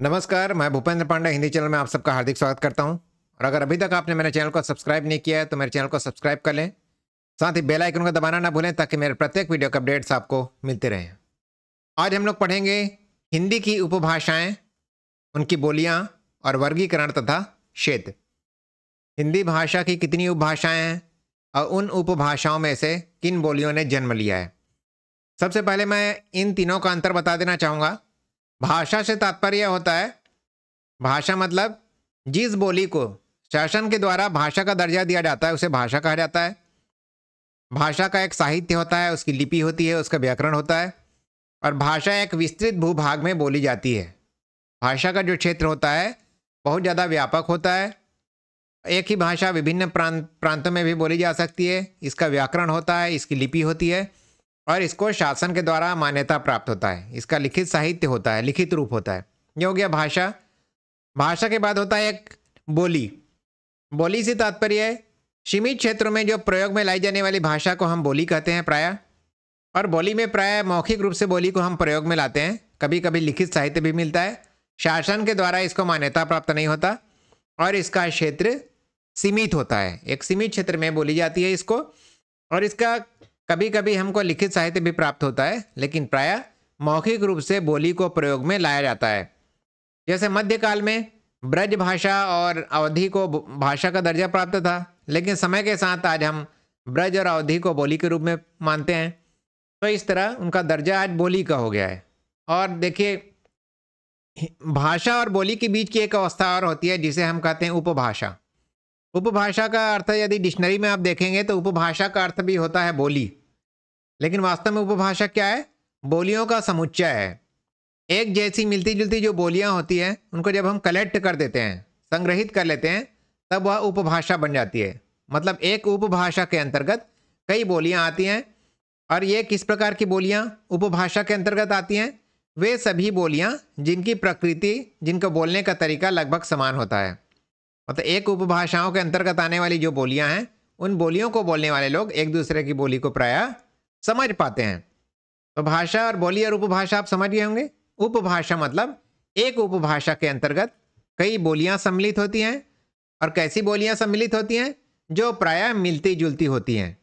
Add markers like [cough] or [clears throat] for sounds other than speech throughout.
नमस्कार मैं भूपेंद्र पांडे हिंदी चैनल में आप सबका हार्दिक स्वागत करता हूं और अगर अभी तक आपने मेरे चैनल को सब्सक्राइब नहीं किया है तो मेरे चैनल को सब्सक्राइब कर लें साथ ही बेल आइकन को दबाना ना भूलें ताकि मेरे प्रत्येक वीडियो के अपडेट्स आपको मिलते रहें आज हम लोग पढ़ेंगे हिंदी की उपभाषाएँ उनकी बोलियाँ और वर्गीकरण तथा क्षेत्र हिंदी भाषा की कितनी उपभाषाएँ हैं और उन उपभाषाओं में से किन बोलियों ने जन्म लिया है सबसे पहले मैं इन तीनों का अंतर बता देना चाहूँगा भाषा से तात्पर्य होता है भाषा मतलब जिस बोली को शासन के द्वारा भाषा का दर्जा दिया जाता है उसे भाषा कहा जाता है भाषा का एक साहित्य होता है उसकी लिपि होती है उसका व्याकरण होता है और भाषा एक विस्तृत भूभाग में बोली जाती है भाषा का जो क्षेत्र होता है बहुत ज़्यादा व्यापक होता है एक ही भाषा विभिन्न प्रांत प्रांतों में भी बोली जा सकती है इसका व्याकरण होता है इसकी लिपि होती है और इसको शासन के द्वारा मान्यता प्राप्त होता है इसका लिखित साहित्य होता है लिखित रूप होता है यह हो गया भाषा भाषा के बाद होता है एक बोली बोली से तात्पर्य है सीमित क्षेत्रों में जो प्रयोग में लाई जाने वाली भाषा को हम बोली कहते हैं प्राय और बोली में प्राय मौखिक रूप से बोली को हम प्रयोग में लाते हैं कभी कभी लिखित साहित्य भी मिलता है शासन के द्वारा इसको मान्यता प्राप्त नहीं होता और इसका क्षेत्र सीमित होता है एक सीमित क्षेत्र में बोली जाती है इसको और इसका कभी कभी हमको लिखित साहित्य भी प्राप्त होता है लेकिन प्रायः मौखिक रूप से बोली को प्रयोग में लाया जाता है जैसे मध्यकाल में ब्रज भाषा और अवधि को भाषा का दर्जा प्राप्त था लेकिन समय के साथ आज हम ब्रज और अवधि को बोली के रूप में मानते हैं तो इस तरह उनका दर्जा आज बोली का हो गया है और देखिए भाषा और बोली के बीच की एक अवस्था और होती है जिसे हम कहते हैं उपभाषा उपभाषा का अर्थ यदि डिक्शनरी में आप देखेंगे तो उपभाषा का अर्थ भी होता है बोली लेकिन वास्तव में उपभाषा क्या है बोलियों का समुच्चय है एक जैसी मिलती जुलती जो बोलियाँ होती हैं उनको जब हम कलेक्ट कर देते हैं संग्रहित कर लेते हैं तब वह उपभाषा बन जाती है मतलब एक उपभाषा के अंतर्गत कई बोलियाँ आती हैं और ये किस प्रकार की बोलियाँ उपभाषा के अंतर्गत आती हैं वे सभी बोलियाँ जिनकी प्रकृति जिनका बोलने का तरीका लगभग समान होता है मतलब एक उपभाषाओं के अंतर्गत आने वाली जो बोलियां हैं उन बोलियों को बोलने वाले लोग एक दूसरे की बोली को प्रायः समझ पाते हैं तो भाषा और बोली और उपभाषा आप समझ गए होंगे उपभाषा मतलब एक उपभाषा के अंतर्गत कई बोलियां सम्मिलित होती हैं और कैसी बोलियां सम्मिलित होती हैं जो प्रायः मिलती जुलती होती हैं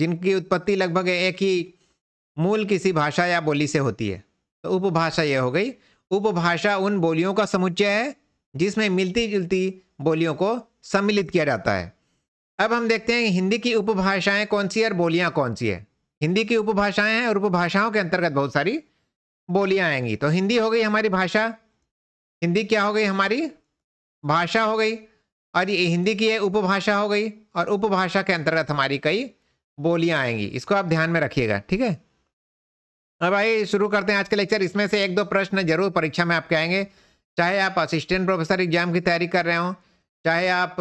जिनकी उत्पत्ति लगभग एक ही मूल किसी भाषा या बोली से होती है तो उपभाषा यह हो गई उपभाषा उन बोलियों का समुच्चय है जिसमें मिलती जुलती बोलियों को सम्मिलित किया जाता है अब हम देखते हैं हिंदी की उपभाषाएं कौन सी है और बोलियां कौन सी है हिंदी की उपभाषाएं हैं और उपभाषाओं के अंतर्गत बहुत सारी बोलियां आएंगी तो हिंदी हो गई हमारी भाषा हिंदी क्या हो गई हमारी भाषा हो गई और ये हिंदी की उपभाषा हो गई और उपभाषा के अंतर्गत हमारी कई बोलियां आएंगी इसको आप ध्यान में रखिएगा ठीक है अब आइए शुरू करते हैं आज के लेक्चर इसमें से एक दो प्रश्न जरूर परीक्षा में आपके आएंगे चाहे आप असिस्टेंट प्रोफेसर एग्जाम की तैयारी कर रहे हों चाहे आप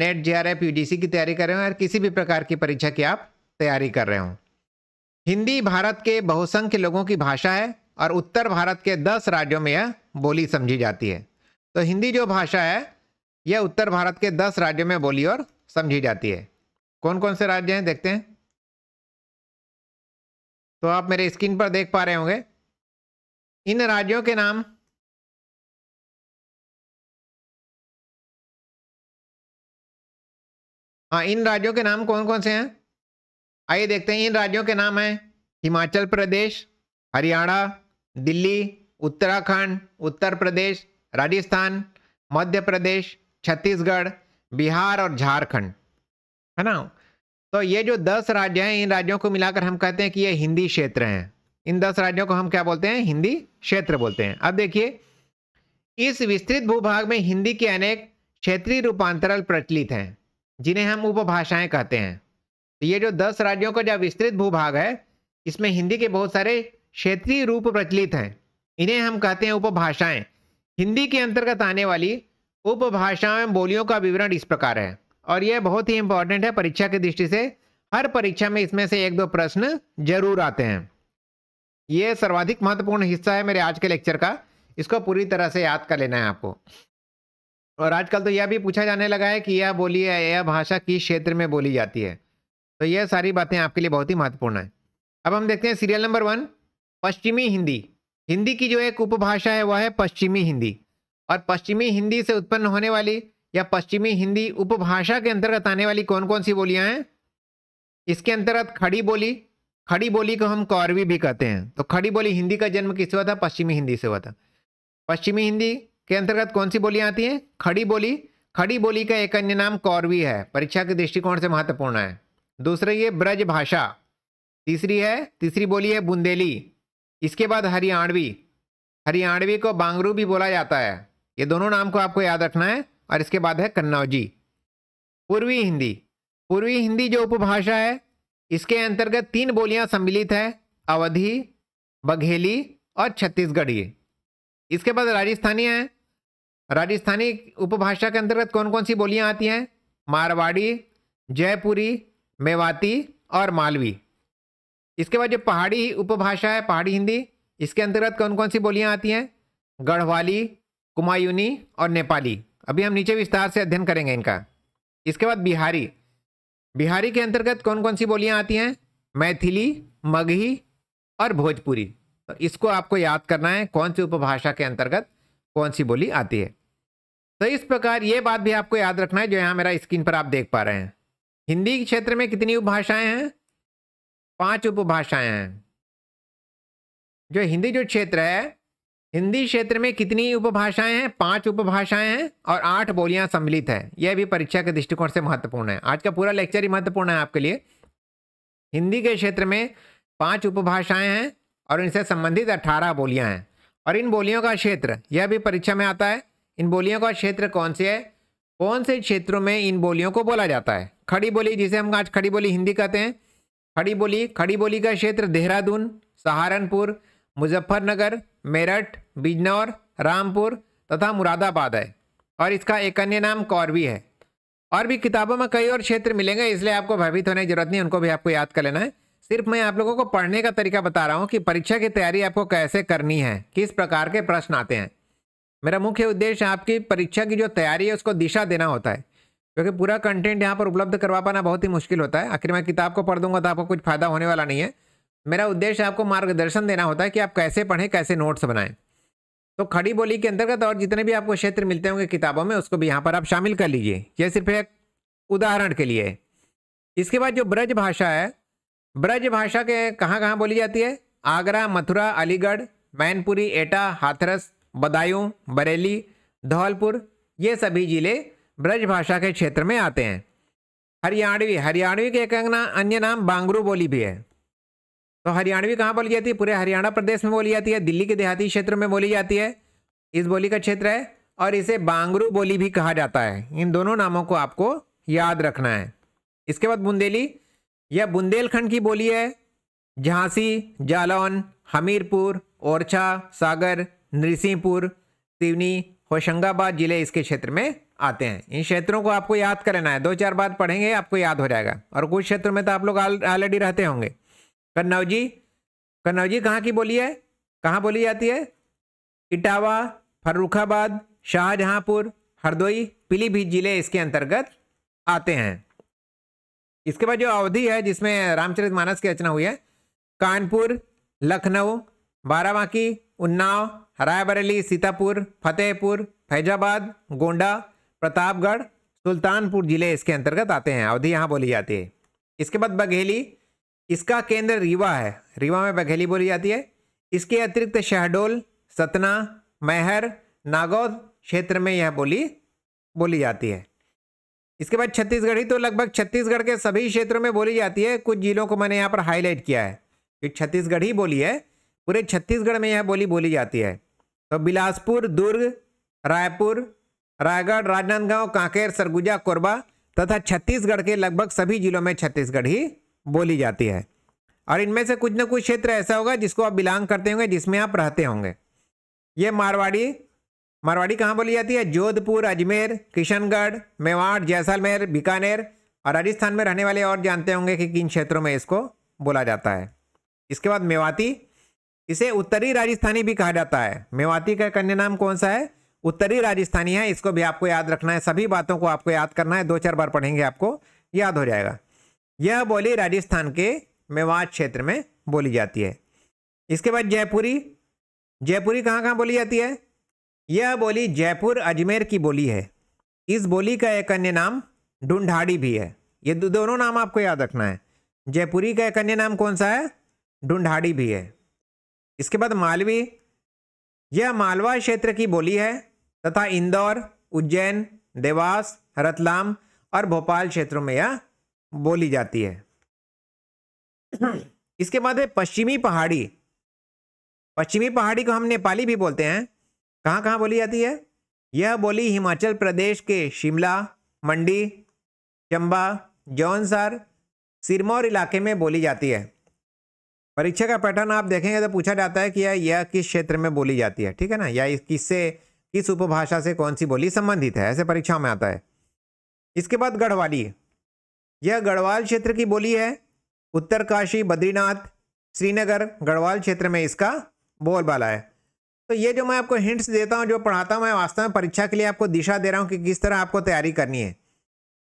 NET J R F U की तैयारी कर रहे हो या किसी भी प्रकार की परीक्षा की आप तैयारी कर रहे हो हिंदी भारत के बहुसंख्य लोगों की भाषा है और उत्तर भारत के दस राज्यों में यह बोली समझी जाती है तो हिंदी जो भाषा है यह उत्तर भारत के दस राज्यों में बोली और समझी जाती है कौन कौन से राज्य हैं देखते हैं तो आप मेरे स्क्रीन पर देख पा रहे होंगे इन राज्यों के नाम हाँ इन राज्यों के नाम कौन कौन से हैं आइए देखते हैं इन राज्यों के नाम हैं हिमाचल प्रदेश हरियाणा दिल्ली उत्तराखंड उत्तर प्रदेश राजस्थान मध्य प्रदेश छत्तीसगढ़ बिहार और झारखंड है ना तो ये जो दस राज्य हैं इन राज्यों को मिलाकर हम कहते हैं कि ये हिंदी क्षेत्र हैं इन दस राज्यों को हम क्या बोलते हैं हिंदी क्षेत्र बोलते हैं अब देखिए इस विस्तृत भूभाग में हिंदी के अनेक क्षेत्रीय रूपांतरण प्रचलित हैं जिन्हें हम उपभाषाएं कहते हैं तो ये जो दस राज्यों का जो विस्तृत भूभाग है इसमें हिंदी के बहुत सारे क्षेत्रीय रूप प्रचलित हैं इन्हें हम कहते हैं उपभाषाएं हिंदी के अंतर्गत आने वाली उपभाषाओं एवं बोलियों का विवरण इस प्रकार है और यह बहुत ही इंपॉर्टेंट है परीक्षा की दृष्टि से हर परीक्षा में इसमें से एक दो प्रश्न जरूर आते हैं ये सर्वाधिक महत्वपूर्ण हिस्सा है मेरे आज के लेक्चर का इसको पूरी तरह से याद कर लेना है आपको और आजकल तो यह भी पूछा जाने लगा है कि यह बोली है यह भाषा किस क्षेत्र में बोली जाती है तो यह सारी बातें आपके लिए बहुत ही महत्वपूर्ण है अब हम देखते हैं सीरियल नंबर वन पश्चिमी हिंदी हिंदी की जो एक उपभाषा है वह है पश्चिमी हिंदी और पश्चिमी हिंदी से उत्पन्न होने वाली या पश्चिमी हिंदी उपभाषा के अंतर्गत आने वाली कौन कौन सी बोलियाँ हैं इसके अंतर्गत खड़ी बोली खड़ी बोली को हम कौरवी भी कहते हैं तो खड़ी बोली हिंदी का जन्म किससे हुआ था पश्चिमी हिंदी से हुआ था पश्चिमी हिंदी के अंतर्गत कौन सी बोलियाँ आती हैं खड़ी बोली खड़ी बोली का एक अन्य नाम कौरवी है परीक्षा के दृष्टिकोण से महत्वपूर्ण है दूसरी ये ब्रज भाषा तीसरी है तीसरी बोली है बुंदेली इसके बाद हरियाणवी हरियाणवी को बांगरू भी बोला जाता है ये दोनों नाम को आपको याद रखना है और इसके बाद है कन्नौजी पूर्वी हिंदी पूर्वी हिंदी जो उपभाषा है इसके अंतर्गत तीन बोलियां सम्मिलित है अवधी बघेली और छत्तीसगढ़ी इसके बाद राजस्थानी है राजस्थानी उपभाषा के अंतर्गत कौन कौन सी बोलियाँ आती हैं मारवाड़ी जयपुरी मेवाती और मालवी इसके बाद जो पहाड़ी उपभाषा है पहाड़ी हिंदी इसके अंतर्गत कौन कौन सी बोलियाँ आती हैं गढ़वाली कुमायूनी और नेपाली अभी हम नीचे विस्तार से अध्ययन करेंगे इनका इसके बाद बिहारी बिहारी के अंतर्गत कौन कौन सी बोलियाँ आती हैं मैथिली मगही और भोजपुरी तो इसको आपको याद करना है कौन सी उपभाषा के अंतर्गत कौन सी बोली आती है तो इस प्रकार ये बात भी आपको याद रखना है जो यहाँ मेरा स्क्रीन पर आप देख पा रहे हैं हिंदी के क्षेत्र में कितनी उपभाषाएं हैं पांच उपभाषाएं हैं जो हिंदी जो क्षेत्र है हिंदी क्षेत्र में कितनी उपभाषाएं हैं पांच उपभाषाएं हैं और आठ बोलियां सम्मिलित हैं यह भी परीक्षा के दृष्टिकोण से महत्वपूर्ण है आज का पूरा लेक्चर ही महत्वपूर्ण है आपके लिए हिंदी के क्षेत्र में पांच उपभाषाएं हैं और इनसे संबंधित अठारह बोलियां हैं और इन बोलियों का क्षेत्र यह भी परीक्षा में आता है इन बोलियों का क्षेत्र कौन से है कौन से क्षेत्रों में इन बोलियों को बोला जाता है खड़ी बोली जिसे हम आज खड़ी बोली हिंदी कहते हैं खड़ी बोली खड़ी बोली का क्षेत्र देहरादून सहारनपुर मुजफ्फरनगर मेरठ बिजनौर रामपुर तथा मुरादाबाद है और इसका एक अन्य नाम कौरवी है और भी किताबों में कई और क्षेत्र मिलेंगे इसलिए आपको भयभीत होने की जरूरत नहीं उनको भी आपको याद कर लेना है सिर्फ मैं आप लोगों को पढ़ने का तरीका बता रहा हूँ कि परीक्षा की तैयारी आपको कैसे करनी है किस प्रकार के प्रश्न आते हैं मेरा मुख्य उद्देश्य आपकी परीक्षा की जो तैयारी है उसको दिशा देना होता है क्योंकि पूरा कंटेंट यहाँ पर उपलब्ध करवा पाना बहुत ही मुश्किल होता है आखिर मैं किताब को पढ़ दूंगा तो आपको कुछ फ़ायदा होने वाला नहीं है मेरा उद्देश्य आपको मार्गदर्शन देना होता है कि आप कैसे पढ़ें कैसे नोट्स बनाएं तो खड़ी बोली के अंतर्गत और जितने भी आपको क्षेत्र मिलते होंगे किताबों में उसको भी यहाँ पर आप शामिल कर लीजिए यह सिर्फ एक उदाहरण के लिए इसके बाद जो ब्रज भाषा है ब्रज भाषा के कहाँ कहाँ बोली जाती है आगरा मथुरा अलीगढ़ मैनपुरी एटा हाथरस बदायूं बरेली धौलपुर ये सभी जिले ब्रज भाषा के क्षेत्र में आते हैं हरियाणवी हरियाणवी के एक ना, अन्य नाम बांगरू बोली भी है तो हरियाणवी कहाँ बोली जाती है पूरे हरियाणा प्रदेश में बोली जाती है दिल्ली के देहाती क्षेत्र में बोली जाती है इस बोली का क्षेत्र है और इसे बांगरू बोली भी कहा जाता है इन दोनों नामों को आपको याद रखना है इसके बाद बुंदेली यह बुंदेलखंड की बोली है झांसी जालौन हमीरपुर ओरछा सागर नरसिंहपुर सिवनी होशंगाबाद जिले इसके क्षेत्र में आते हैं इन क्षेत्रों को आपको याद करना है दो चार बार पढ़ेंगे आपको याद हो जाएगा और कुछ क्षेत्रों में तो आप लोग ऑलरेडी रहते होंगे कन्नौज जी जी कहाँ की बोली है कहाँ बोली जाती है इटावा फर्रुखाबाद शाहजहाँपुर हरदोई पीलीभीत जिले इसके अंतर्गत आते हैं इसके बाद जो अवधि है जिसमें रामचरित मानस की रचना हुई है कानपुर लखनऊ बाराबांकी उन्नाव हराया बरेली सीतापुर फतेहपुर फैजाबाद गोंडा प्रतापगढ़ सुल्तानपुर जिले इसके अंतर्गत आते हैं अवधि यहाँ बोली जाती है इसके बाद बघेली इसका केंद्र रीवा है रीवा में बघेली बोली जाती है इसके अतिरिक्त शहडोल सतना मैहर नागौद क्षेत्र में यह बोली बोली जाती है इसके बाद छत्तीसगढ़ी तो लगभग छत्तीसगढ़ के सभी क्षेत्रों में बोली जाती है कुछ जिलों को मैंने यहाँ पर हाईलाइट किया है कि छत्तीसगढ़ी बोली है पूरे छत्तीसगढ़ में यह बोली बोली जाती है तो बिलासपुर दुर्ग रायपुर रायगढ़ राजनांदगांव कांकेर सरगुजा कोरबा तथा छत्तीसगढ़ के लगभग सभी जिलों में छत्तीसगढ़ ही बोली जाती है और इनमें से कुछ न कुछ क्षेत्र ऐसा होगा जिसको आप बिलोंग करते होंगे जिसमें आप रहते होंगे ये मारवाड़ी मारवाड़ी कहाँ बोली जाती है जोधपुर अजमेर किशनगढ़ मेवाड़ जैसलमेर बीकानेर और राजस्थान में रहने वाले और जानते होंगे कि किन क्षेत्रों में इसको बोला जाता है इसके बाद मेवाती इसे उत्तरी राजस्थानी भी कहा जाता है मेवाती का कन्या नाम कौन सा है उत्तरी राजस्थानी है इसको भी आपको याद रखना है सभी बातों को आपको याद करना है दो चार बार पढ़ेंगे आपको याद हो जाएगा यह बोली राजस्थान के मेवात क्षेत्र में बोली जाती है इसके बाद जयपुरी जयपुरी कहाँ कहाँ बोली जाती है यह बोली जयपुर अजमेर की बोली है इस बोली का एक अन्य नाम ढूंढाड़ी भी है ये दोनों नाम आपको याद रखना है जयपुरी का एक अन्य नाम कौन सा है ढूंढाड़ी भी है इसके बाद मालवी यह मालवा क्षेत्र की बोली है तथा इंदौर उज्जैन देवास रतलाम और भोपाल क्षेत्रों में यह बोली जाती है [clears throat] इसके बाद है पश्चिमी पहाड़ी पश्चिमी पहाड़ी को हम नेपाली भी बोलते हैं कहाँ कहाँ बोली जाती है यह बोली हिमाचल प्रदेश के शिमला मंडी चंबा जौनसार सिरमौर इलाके में बोली जाती है परीक्षा का पैटर्न आप देखेंगे तो पूछा जाता है कि यह किस क्षेत्र में बोली जाती है ठीक है ना या किससे किस उपभाषा से कौन सी बोली संबंधित है ऐसे परीक्षा में आता है इसके बाद गढ़वाली यह गढ़वाल क्षेत्र की बोली है उत्तरकाशी बद्रीनाथ श्रीनगर गढ़वाल क्षेत्र में इसका बोलबाला है तो ये जो मैं आपको हिंट्स देता हूँ जो पढ़ाता हूँ मैं वास्तव में परीक्षा के लिए आपको दिशा दे रहा हूँ कि किस तरह आपको तैयारी करनी है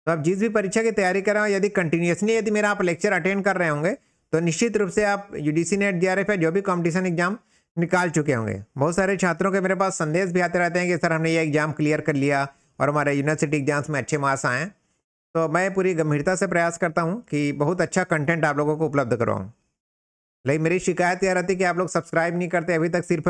तो आप जिस भी परीक्षा की तैयारी कर रहे हो यदि कंटिन्यूसली यदि मेरा आप लेक्चर अटेंड कर रहे होंगे तो निश्चित रूप से आप यू डी सी नेट जी जो भी कॉम्पिटिशन एग्जाम निकाल चुके होंगे बहुत सारे छात्रों के मेरे पास संदेश भी आते रहते हैं कि सर हमने ये एग्ज़ाम क्लियर कर लिया और हमारे यूनिवर्सिटी एग्जाम्स में अच्छे मार्क्स आएँ तो मैं पूरी गंभीरता से प्रयास करता हूँ कि बहुत अच्छा कंटेंट आप लोगों को उपलब्ध करवाऊँ लेकिन मेरी शिकायत यह रहती है कि आप लोग सब्सक्राइब नहीं करते अभी तक सिर्फ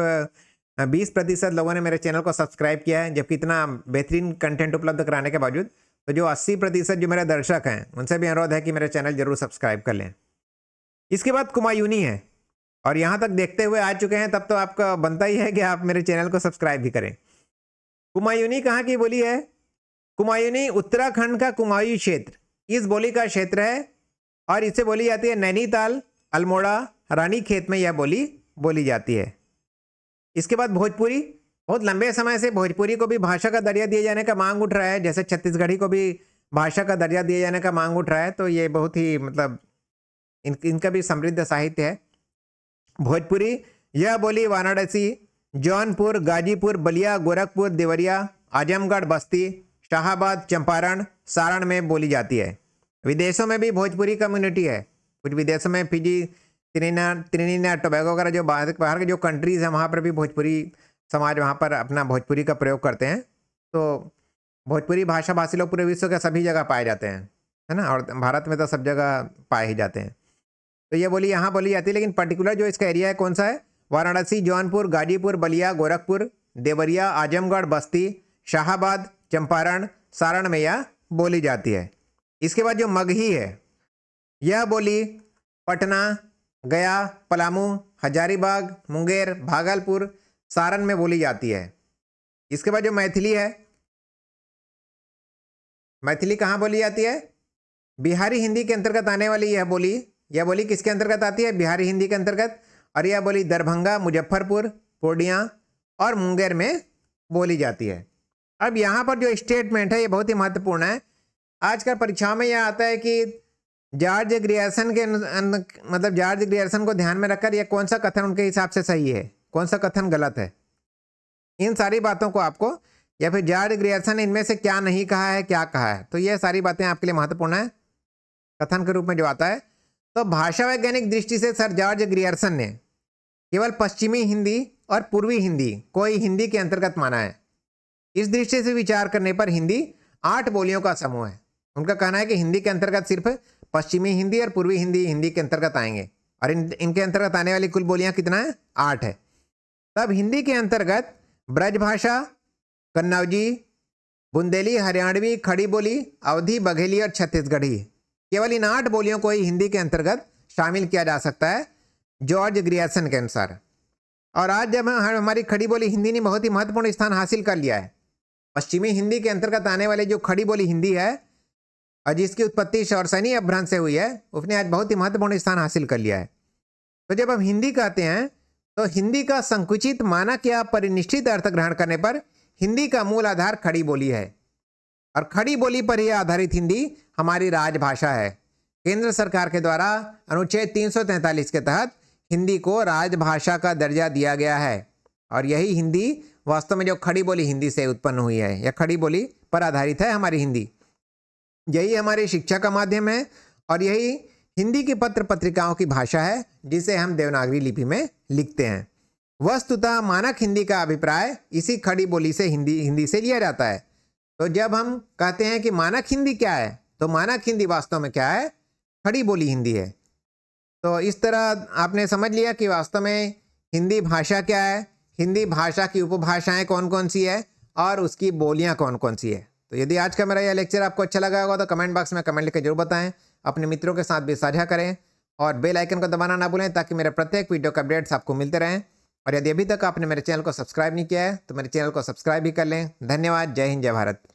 बीस प्रतिशत लोगों ने मेरे चैनल को सब्सक्राइब किया है जबकि इतना बेहतरीन कंटेंट उपलब्ध कराने के बावजूद तो जो अस्सी प्रतिशत जो मेरे दर्शक हैं उनसे भी अनुरोध है कि मेरे चैनल जरूर सब्सक्राइब कर लें इसके बाद कुमायूनी है और यहाँ तक देखते हुए आ चुके हैं तब तो आपका बनता ही है कि आप मेरे चैनल को सब्सक्राइब भी करें कुमायूनी कहाँ की बोली है कुमायूनी उत्तराखंड का कुमायूं क्षेत्र इस बोली का क्षेत्र है और इसे बोली जाती है नैनीताल अल्मोड़ा रानी खेत में यह बोली बोली जाती है इसके बाद भोजपुरी बहुत लंबे समय से भोजपुरी को भी भाषा का दर्जा दिए जाने का मांग उठ रहा है जैसे छत्तीसगढ़ी को भी भाषा का दर्जा दिए जाने का मांग उठ रहा है तो ये बहुत ही मतलब इन इनका भी समृद्ध साहित्य है भोजपुरी यह बोली वाराणसी जौनपुर गाजीपुर बलिया गोरखपुर देवरिया आजमगढ़ बस्ती शाहबाद चंपारण सारण में बोली जाती है विदेशों में भी भोजपुरी कम्युनिटी है कुछ विदेशों में फिजी त्रिना त्रिनिना टोबैगो वगैरह जो बाहर बाहर के जो कंट्रीज़ हैं वहाँ पर भी भोजपुरी समाज वहाँ पर अपना भोजपुरी का प्रयोग करते हैं तो भोजपुरी भाषा भाषी लोग पूरे विश्व के सभी जगह पाए जाते हैं है ना और भारत में तो सब जगह पाए ही जाते हैं तो ये बोली यहाँ बोली जाती है लेकिन पर्टिकुलर जो इसका एरिया है कौन सा है वाराणसी जौनपुर गाजीपुर बलिया गोरखपुर देवरिया आजमगढ़ बस्ती शाहबाद चंपारण सारण में यह बोली जाती है इसके बाद जो मगही है यह बोली पटना गया पलामू हजारीबाग मुंगेर भागलपुर सारण में बोली जाती है इसके बाद जो मैथिली है मैथिली कहाँ बोली जाती है बिहारी हिंदी के अंतर्गत आने वाली यह बोली यह बोली किसके अंतर्गत आती है बिहारी हिंदी के अंतर्गत और यह बोली दरभंगा मुजफ्फरपुर पूर्णिया और मुंगेर में बोली जाती है अब यहाँ पर जो स्टेटमेंट है ये बहुत ही महत्वपूर्ण है आजकल परीक्षाओं में यह आता है कि जॉर्ज ग्रियर्सन के मतलब जॉर्ज ग्रियर्सन को ध्यान में रखकर यह कौन सा कथन उनके हिसाब से सही है कौन सा कथन गलत है इन सारी बातों को आपको या फिर जॉर्ज ग्रियर्सन इनमें से क्या नहीं कहा है क्या कहा है तो यह सारी बातें आपके लिए महत्वपूर्ण है कथन के रूप में जो आता है तो भाषा वैज्ञानिक दृष्टि से सर जॉर्ज ग्रियर्सन ने केवल पश्चिमी हिंदी और पूर्वी हिंदी को ही हिंदी के अंतर्गत माना है इस दृष्टि से विचार करने पर हिंदी आठ बोलियों का समूह है उनका कहना है कि हिंदी के अंतर्गत सिर्फ पश्चिमी हिंदी और पूर्वी हिंदी हिंदी के अंतर्गत आएंगे और इन इनके अंतर्गत आने वाली कुल बोलियां कितना है आठ है तब हिंदी के अंतर्गत ब्रजभाषा कन्नौजी बुंदेली हरियाणवी खड़ी बोली अवधी बघेली और छत्तीसगढ़ी केवल इन आठ बोलियों को ही हिंदी के अंतर्गत शामिल किया जा सकता है जॉर्ज ग्रियासन के अनुसार और आज जब हम हमारी खड़ी बोली हिंदी ने बहुत ही महत्वपूर्ण स्थान हासिल कर लिया है पश्चिमी हिंदी के अंतर्गत आने वाले जो खड़ी बोली हिंदी है और जिसकी उत्पत्ति शौरसैनी अपभ्रंश से हुई है उसने आज बहुत ही महत्वपूर्ण स्थान हासिल कर लिया है तो जब हम हिंदी कहते हैं तो हिंदी का संकुचित मानक या परिनिष्ठित अर्थ ग्रहण करने पर हिंदी का मूल आधार खड़ी बोली है और खड़ी बोली पर ही आधारित हिंदी हमारी राजभाषा है केंद्र सरकार के द्वारा अनुच्छेद 343 के तहत हिंदी को राजभाषा का दर्जा दिया गया है और यही हिंदी वास्तव में जो खड़ी बोली हिंदी से उत्पन्न हुई है यह खड़ी बोली पर आधारित है हमारी हिंदी यही हमारी शिक्षा का माध्यम है और यही हिंदी की पत्र पत्रिकाओं की भाषा है जिसे हम देवनागरी लिपि में लिखते हैं वस्तुतः मानक हिंदी का अभिप्राय इसी खड़ी बोली से हिंदी हिंदी से लिया जाता है तो जब हम कहते हैं कि मानक हिंदी क्या है तो मानक हिंदी वास्तव में क्या है खड़ी बोली हिंदी है तो इस तरह आपने समझ लिया कि वास्तव में हिंदी भाषा क्या है हिंदी भाषा की उपभाषाएं कौन कौन सी है और उसकी बोलियां कौन कौन सी है तो यदि आज का मेरा यह लेक्चर आपको अच्छा लगा होगा तो कमेंट बॉक्स में कमेंट लिखकर जरूर बताएं अपने मित्रों के साथ भी साझा करें और बेल आइकन को दबाना ना भूलें ताकि मेरे प्रत्येक वीडियो के अपडेट्स आपको मिलते रहें और यदि अभी तक आपने मेरे चैनल को सब्सक्राइब नहीं किया है तो मेरे चैनल को सब्सक्राइब भी कर लें धन्यवाद जय हिंद जय भारत